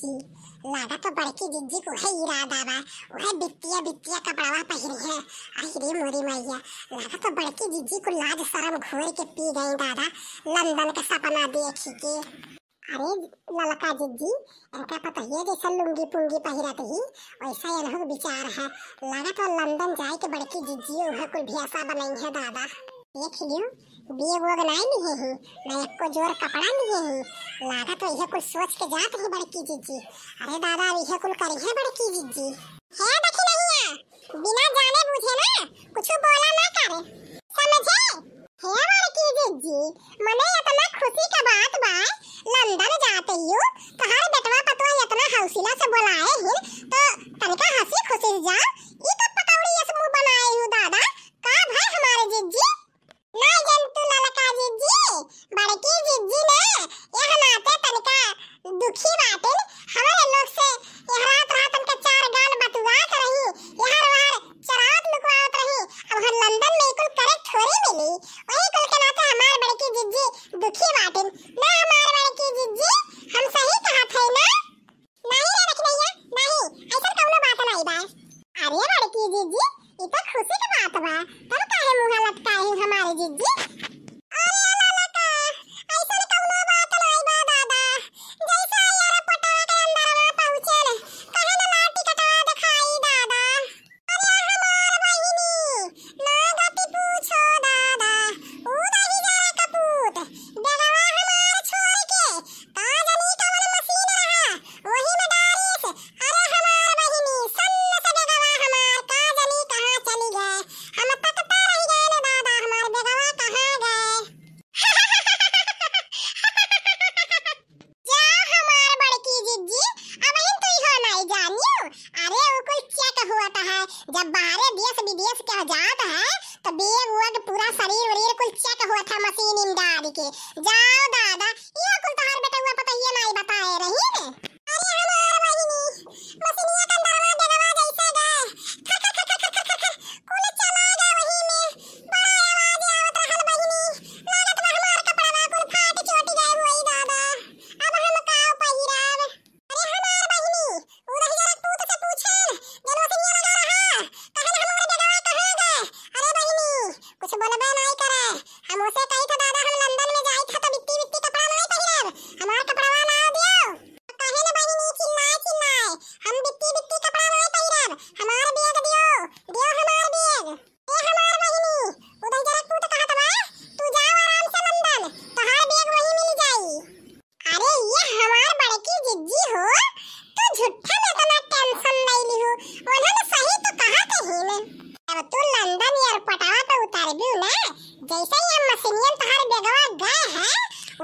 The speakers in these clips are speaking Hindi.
जिज्जी लागा तो बड़की जिज्जी को है इरादा बा वह बित्तिया बित्तिया कपड़वा पहिरी है आहिरी मोरी मैया लागा तो बड़की जिज्जी को लाज शर्म घोर के पी गई दादा लंदन का सपना देखी के अरे ललका जिज्जी इनका पता ये जैसा लुंगी पुंगी पहिरत ही वैसा इन्हों विचार है लगा तो लंदन जाए के बड़की जिज्जी उन्हें कुल भी बनाई है दादा देख लियो बे वो गनाई नहीं है मैं आपको जोर कपड़ा नहीं है लागा तो यह कुल सोच के जात है बड़की जीजी अरे दादा यह कुल कर है बड़की जीजी है बकी नहीं बिना जाने बूझे ना कुछ बोला ना कर समझे है बड़की जीजी मने इतना खुशी का बात बा लंदन जाते हो तो हर बेटवा पतवा इतना हौसला से बुलाए हैं तो तनिका हंसी खुशी जा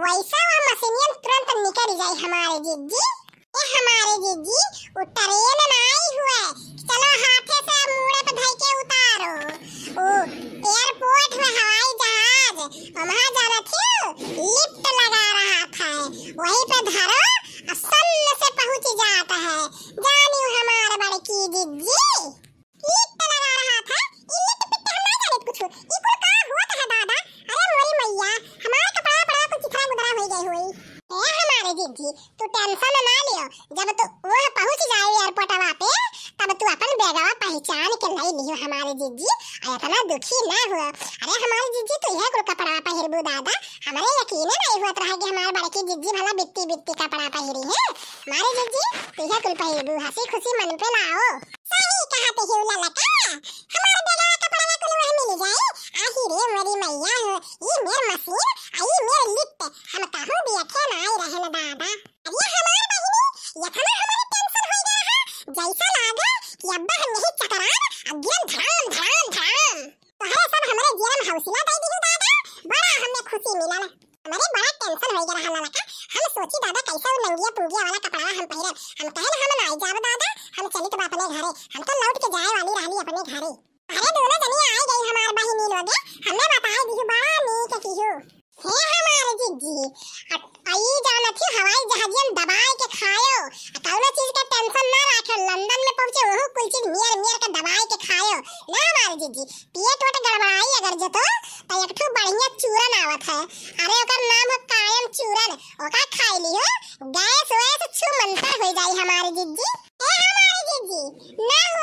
वैसा वह मशीनियन तुरंत निकल जाए हमारे जिद्दी ये हमारे जिद्दी उतरे न आई हुए चलो हाथे से मुड़े पे धई के उतारो ओ एयरपोर्ट में हवाई जहाज वहां जा रहे थे लिफ्ट लगा रहा था वहीं पे धरो तब तो वो पहुंच जाए एयरपोर्ट एयरपोर्टवा पे तब तू अपन बेगवा पहचान के नहीं लियो हमारे जीजी आया था ना दुखी ना हो अरे हमारे जीजी तो यह कुल कपड़ा पहिरबू दादा हमारे यकीन है नहीं होत रहा कि हमारे बड़की जीजी भला बिट्टी बिट्टी कपड़ा पहिरी है हमारे जीजी तो यह कुल पहिरबू हंसी खुशी मन पे लाओ सही कहते हो ललका हमारे बेगवा कपड़ा ना कुल वह मिल जाए आही रे मेरी मैया हो ये मेर मसीह खोजे तो त एक ठो बढ़िया चूरन आवत है अरे ओकर नाम है कायम चूरन ओका खाई लियो गैस वैस छु मंतर हो जाई हमारे जिज्जी ए हमारे जिज्जी ना